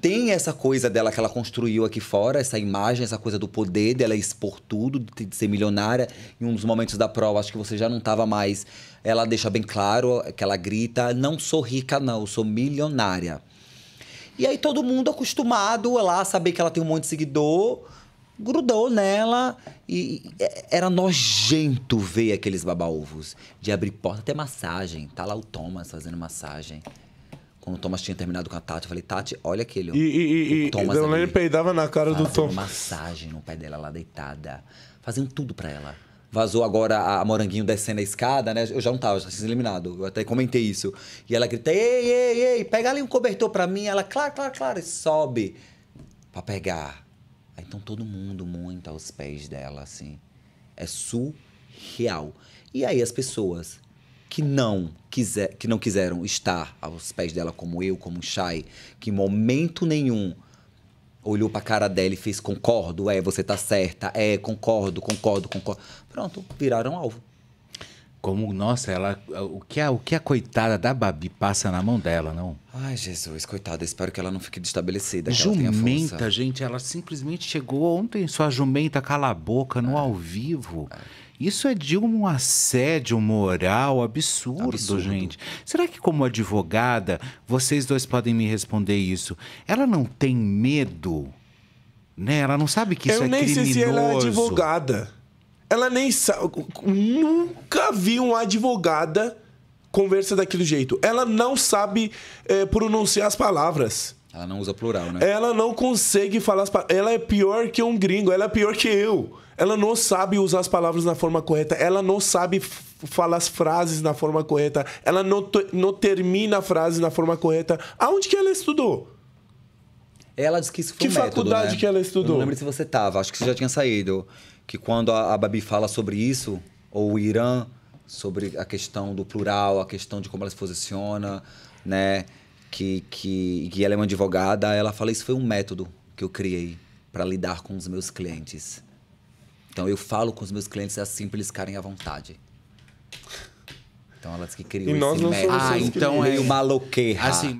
tem essa coisa dela que ela construiu aqui fora, essa imagem, essa coisa do poder dela expor tudo, de ser milionária. Em um dos momentos da prova, acho que você já não estava mais. Ela deixa bem claro que ela grita: Não sou rica, não, sou milionária. E aí todo mundo acostumado lá a saber que ela tem um monte de seguidor, grudou nela e era nojento ver aqueles baba-ovos de abrir porta, até massagem. Tá lá o Thomas fazendo massagem. Quando o Thomas tinha terminado com a Tati, eu falei, Tati, olha aquele. E, e, e Thomas e eu ali, peidava na cara do Thomas. massagem no pé dela lá deitada. Faziam tudo pra ela. Vazou agora a Moranguinho descendo a escada, né? Eu já não tava, já tinha eliminado. Eu até comentei isso. E ela grita, ei, ei, ei, pega ali um cobertor pra mim. Ela, claro, claro, claro. E sobe pra pegar. Aí então todo mundo muito aos pés dela, assim. É surreal. E aí as pessoas que não quiser, que não quiseram estar aos pés dela como eu, como Shai, que em momento nenhum olhou para a cara dela e fez concordo, é, você tá certa, é, concordo, concordo, concordo. Pronto, viraram alvo. Como, nossa, ela, o que a, o que a coitada da Babi passa na mão dela, não? Ai, Jesus, coitada, espero que ela não fique desestabelecida. É jumenta, gente, ela simplesmente chegou ontem, sua jumenta cala a boca no é. ao vivo. É isso é de um assédio moral absurdo, absurdo, gente. Será que, como advogada, vocês dois podem me responder isso? Ela não tem medo? Né? Ela não sabe que isso Eu é criminoso. Eu nem sei se ela é advogada. Ela nem sabe. Nunca vi uma advogada conversa daquele jeito. Ela não sabe é, pronunciar as palavras. Ela não usa plural, né? Ela não consegue falar as palavras. Ela é pior que um gringo, ela é pior que eu. Ela não sabe usar as palavras na forma correta, ela não sabe falar as frases na forma correta, ela não, não termina a frase na forma correta. Aonde que ela estudou? Ela disse que isso foi Que um faculdade método, né? que ela estudou? Eu não lembro se você tava, acho que você já tinha saído. Que quando a, a Babi fala sobre isso, ou o Irã, sobre a questão do plural, a questão de como ela se posiciona, né? que, que, que ela é uma advogada, ela fala: Isso foi um método que eu criei para lidar com os meus clientes. Então eu falo com os meus clientes é assim para eles ficarem à vontade. Então ela disse que criou e esse nós não método. Ah, então é uma louqueira. Assim,